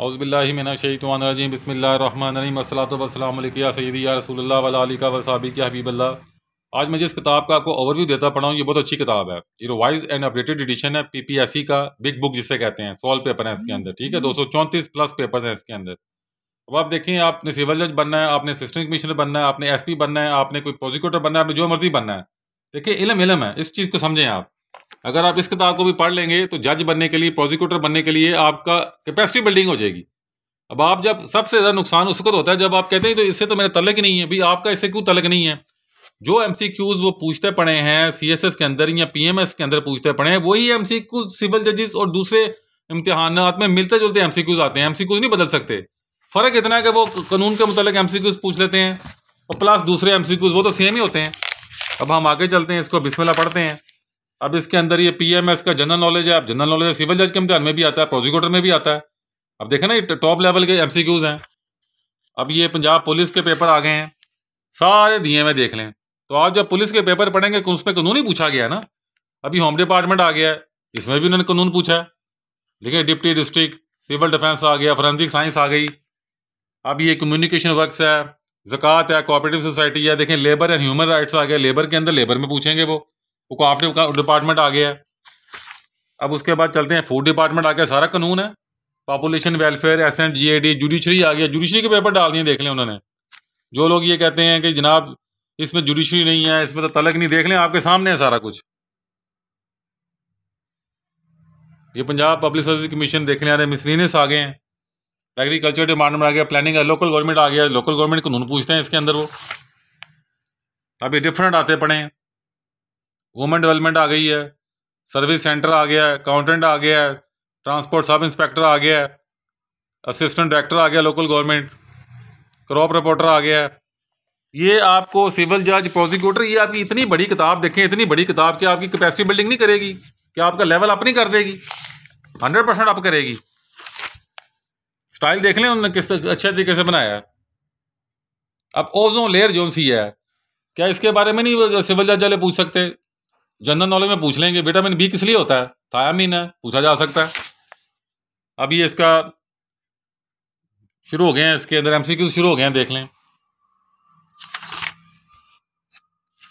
अउज़बिल्लिमिनशैतवानरजीम बसमीम असलातुबसलामिया सैदी या रसूल वली का वसाबी क्या हबीबल्ला आज मैं जिस किताब का आपको ओवरव्यू देता पड़ा हूँ ये बहुत अच्छी किताब है ये रिवाइज एंड अपडेटेड एडिशन है पीपीएससी का बिग बुक जिसे कहते हैं सॉल्व पेपर हैं इसके अंदर ठीक है दो सौ चौंतीस प्लस पेपर हैं इसके अंदर अब आप देखें आपने सिविल जज बनना है आपने असिस्टेंट कमिश्नर बनना है आपने पी बनना है आपने कोई प्रोसिक्यूटर बनना है आपने जो मर्जी बनना है देखिए इलम इलम है इस चीज़ को समझें आप अगर आप इस किताब को भी पढ़ लेंगे तो जज बनने के लिए प्रोसिक्यूटर बनने के लिए आपका कैपेसिटी बिल्डिंग हो जाएगी अब आप जब सबसे ज़्यादा नुकसान उस वक्त होता है जब आप कहते हैं तो इससे तो मेरा तलक नहीं है भाई आपका इससे क्यों तलक नहीं है जो एम वो पूछते पड़े हैं सी के अंदर या पी के अंदर पूछते पड़े हैं वही एम सिविल जजेस और दूसरे इम्तहान में मिलते जुलते एम आते हैं एम नहीं बदल सकते फ़र्क इतना है कि वो कानून के मुतल एम पूछ लेते हैं और प्लस दूसरे एम वो तो सेम ही होते हैं अब हम आगे चलते हैं इसको बिस्मिल्लाह पढ़ते हैं अब इसके अंदर ये पीएमएस का जनरल नॉलेज है अब जनरल नॉलेज सिविल जज के इम्तहान में भी आता है प्रोजिक्यूटर में भी आता है अब देखें ना ये टॉप लेवल के एमसीक्यूज हैं अब ये पंजाब पुलिस के पेपर आ गए हैं सारे दिए में देख लें तो आप जब पुलिस के पेपर पढ़ेंगे उसमें कानून ही पूछा गया है ना अभी होम डिपार्टमेंट आ गया है इसमें भी उन्होंने कानून पूछा है देखिए डिप्टी डिस्ट्रिक्ट सिविल डिफेंस आ गया फॉरेंसिक साइंस आ गई अब ये कम्युनिकेशन वर्क्स है जक़ात है कोऑपरेटिव सोसाइटी है देखें लेबर एंड ह्यूमन राइट्स आ गया लेबर के अंदर लेबर में पूछेंगे वो वो क्राफ्ट डिपार्टमेंट आ गया है अब उसके बाद चलते हैं फूड डिपार्टमेंट आ गया सारा कानून है population welfare S and G A D judiciary आ गया जुडिशरी के पेपर डाल दिए देख लें उन्होंने जो लोग ये कहते हैं कि जनाब इसमें जुडिशरी नहीं है इसमें तो तलक नहीं देख लें आपके सामने है सारा कुछ ये पंजाब पब्लिक सर्विस कमीशन देखने आ रहे हैं मिसलिनियस आ गए हैं एग्रीकल्चर डिपार्टमेंट आ गया प्लानिंग है लोकल गवर्नमेंट आ गया लोकल गवर्नमेंट कानून पूछते हैं इसके अंदर वो अभी डिफरेंट आते पड़े हैं वुमेन डेवलपमेंट आ गई है सर्विस सेंटर आ गया है अकाउंटेंट आ गया है ट्रांसपोर्ट सब इंस्पेक्टर आ गया है असिस्टेंट डायरेक्टर आ गया लोकल गवर्नमेंट क्रॉप रिपोर्टर आ गया है ये आपको सिविल जज प्रोसिक्यूटर ये आपकी इतनी बड़ी किताब देखें इतनी बड़ी किताब कि आपकी कैपेसिटी बिल्डिंग नहीं करेगी कि आपका लेवल अप नहीं कर देगी हंड्रेड परसेंट अप करेगी स्टाइल देख लें उन्होंने किस अच्छे तरीके से बनाया है अब ओजो लेयर जोन सी है क्या इसके बारे में नहीं सिविल जज वाले पूछ सकते जनरल नॉलेज में पूछ लेंगे विटामिन बी किस लिए होता है थायामिन है पूछा जा सकता है अब ये इसका शुरू हो गए हैं इसके अंदर एमसीक्यू शुरू हो गए हैं देख लें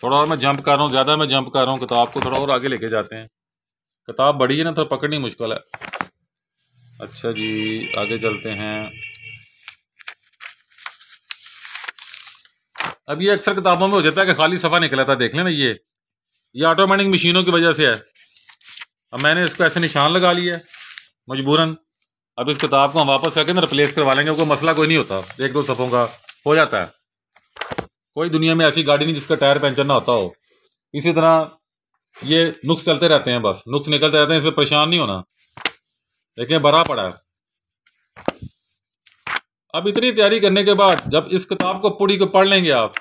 थोड़ा और मैं जंप कर रहा हूँ ज़्यादा मैं जंप कर रहा हूँ किताब को थोड़ा और आगे लेके जाते हैं किताब बड़ी है ना थोड़ा तो पकड़नी मुश्किल है अच्छा जी आगे चलते हैं अब ये अक्सर किताबों में हो जाता है कि खाली सफ़ा निकला था देख लें ना ये ये ऑटोमेटिक मशीनों की वजह से है अब मैंने इसको ऐसे निशान लगा लिया है मजबूरन अब इस किताब को हम वापस करके ना रिप्लेस करवा लेंगे कोई मसला कोई नहीं होता एक दो सफ़ों का हो जाता है कोई दुनिया में ऐसी गाड़ी नहीं जिसका टायर पंचर ना होता हो इसी तरह ये नुक्स चलते रहते हैं बस नुक्स निकलते रहते हैं इसमें परेशान नहीं होना लेकिन बड़ा पड़ा है अब इतनी तैयारी करने के बाद जब इस किताब को पूरी को पढ़ लेंगे आप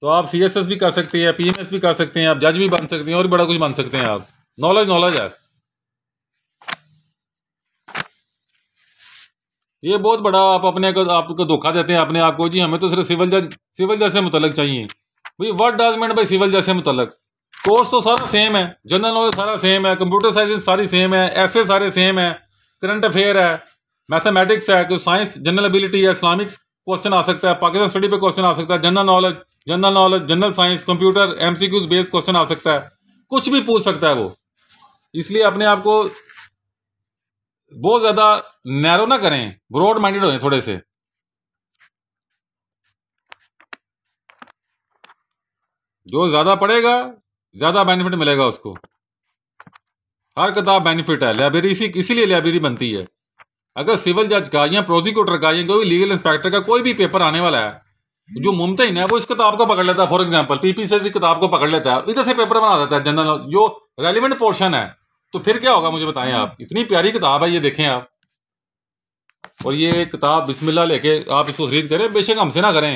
तो आप सी एस एस भी कर सकते हैं पी भी कर सकते हैं आप जज भी बन सकते हैं और बड़ा कुछ बन सकते हैं आप नॉलेज नॉलेज है ये बहुत बड़ा आप अपने को आपको धोखा देते हैं अपने आप को जी हमें तो सिर्फ सिविल जज सिविल जज से मुतलक चाहिए भाई वट डॉजमेंट भाई बाई सिविल जज से मुतलक कोर्स तो सारा सेम है जनरल नॉलेज सारा सेम है कंप्यूटर साइंस सारी सेम है ऐसे सारे सेम है करंट अफेयर है मैथमेटिक्स है साइंस जनरल एबिलिटी है इस्लामिक्स क्वेश्चन आ सकता है पाकिस्तान स्टडी पे क्वेश्चन आ सकता है general knowledge general knowledge general science computer MCQs based question आ सकता है कुछ भी पूछ सकता है वो इसलिए अपने आप को बहुत ज्यादा नैरो ना करें ब्रॉड माइंडेड हो थोड़े से जो ज्यादा पढ़ेगा ज्यादा बेनिफिट मिलेगा उसको हर किताब बेनिफिट है लाइब्रेरी इसी इसीलिए लाइब्रेरी बनती है अगर सिविल जज का या प्रोसिक्यूटर का या कोई लीगल इंस्पेक्टर का कोई भी पेपर आने वाला है जो मुमतिन है वो इस किताब को पकड़ लेता है फॉर एग्जाम्पल पीपीसी इस किताब को पकड़ लेता है इधर से पेपर बना देता है जनरल जो रेलिवेंट पोर्शन है तो फिर क्या होगा मुझे बताएं आप इतनी प्यारी किताब है ये देखें आप और ये किताब बिस्मिल्ला लेके आप इसको खरीद करें बेशक हमसे ना करें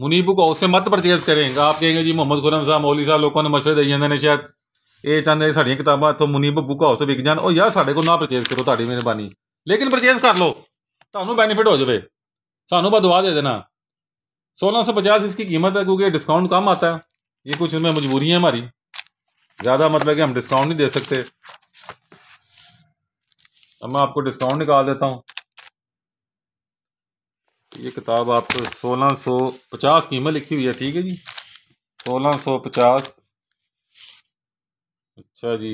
मुनीबू को उससे मत परचेज करें आप कहेंगे जी मोहम्मद खुरम साहब मौली साहब लोगों ने मशवरे दई ने शायद ये चाहते ਸਾਡੀਆਂ ਕਿਤਾਬਾਂ तो ਮੁਨੀਬ बुक हाउस से तो बिक जाए और यार साढ़े को ना परचेज करो ताकि मेहरबानी लेकिन परचेज कर लो तो बेनीफिट हो जाए सू दवा दे देना सोलह सौ पचास इसकी कीमत है क्योंकि डिस्काउंट कम आता है ये कुछ इसमें मजबूरी है हमारी ज़्यादा मतलब कि हम डिस्काउंट नहीं दे सकते अब मैं आपको डिस्काउंट निकाल देता हूँ ये किताब आप सोलह सौ पचास कीमत लिखी हुई है ठीक है जी सोलह सौ पचास अच्छा जी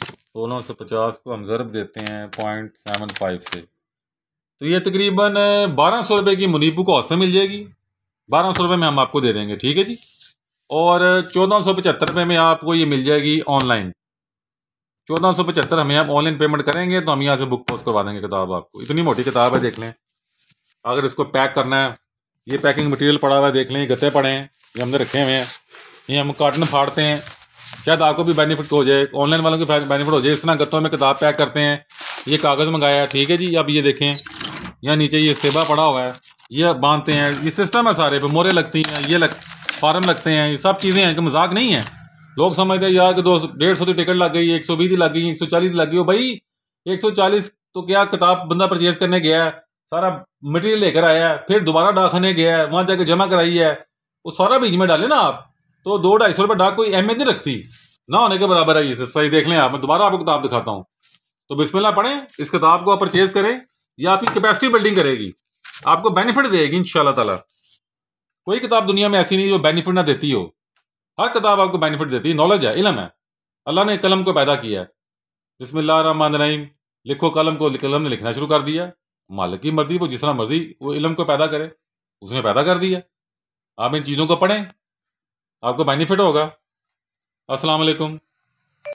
सोलह सौ पचास को हम ज़रब देते हैं पॉइंट सेवन फाइव से तो ये तकरीबन बारह सौ रुपये की मुनीबू को में मिल जाएगी बारह सौ रुपये में हम आपको दे देंगे ठीक है जी और चौदह सौ पचहत्तर रुपये में आपको ये मिल जाएगी ऑनलाइन चौदह सौ पचहत्तर हमें आप ऑनलाइन पेमेंट करेंगे तो हम यहाँ से बुक पोस्ट करवा देंगे किताब आपको इतनी मोटी किताब है देख लें अगर इसको पैक करना है ये पैकिंग मटेरियल पड़ा हुआ है देख लें गत्ते पड़े हैं ये हमने रखे हुए हैं ये हम काटन फाड़ते हैं शायद आपको भी बेनिफिट हो जाए ऑनलाइन वालों को बेनिफिट हो जाए इस तरह गत्तों में किताब पैक करते हैं ये कागज़ मंगाया ठीक है जी अब ये देखें यहाँ नीचे ये सेवा पड़ा हुआ है ये बांधते हैं ये सिस्टम है सारे पे मोरे लगती हैं ये लग फार्म लगते हैं ये सब चीज़ें हैं कि मजाक नहीं है लोग समझते हैं यार कि दो डेढ़ सौ की टिकट लग गई एक सौ बीस लग गई एक सौ चालीस लग गई हो भाई एक सौ चालीस तो क्या किताब बंदा परचेज करने गया है सारा मटेरियल लेकर आया है फिर दोबारा डाकखाने गया है वहाँ जाकर जमा कराई है वो सारा बीच में डाले ना आप तो दो ढाई सौ रुपये डाक कोई अहमियत नहीं रखती ना होने के बराबर है ये सही देख लें आप मैं दोबारा आपको किताब दिखाता हूँ तो बिस्मिल्लाह पढ़ें इस किताब को आप परचेज करें या आपकी कैपेसिटी बिल्डिंग करेगी आपको बेनिफिट देगी इन ताला कोई किताब दुनिया में ऐसी नहीं जो बेनिफिट ना देती हो हर किताब आपको बेनिफिट देती है नॉलेज है इलम है अल्लाह ने कलम को पैदा किया है रहीम लिखो कलम को कलम ने लिखना शुरू कर दिया मालिक की मर्जी वो जिस तरह मर्जी वो इलम को पैदा करे उसने पैदा कर दिया आप इन चीज़ों को पढ़ें आपको बेनिफिट होगा अस्सलाम वालेकुम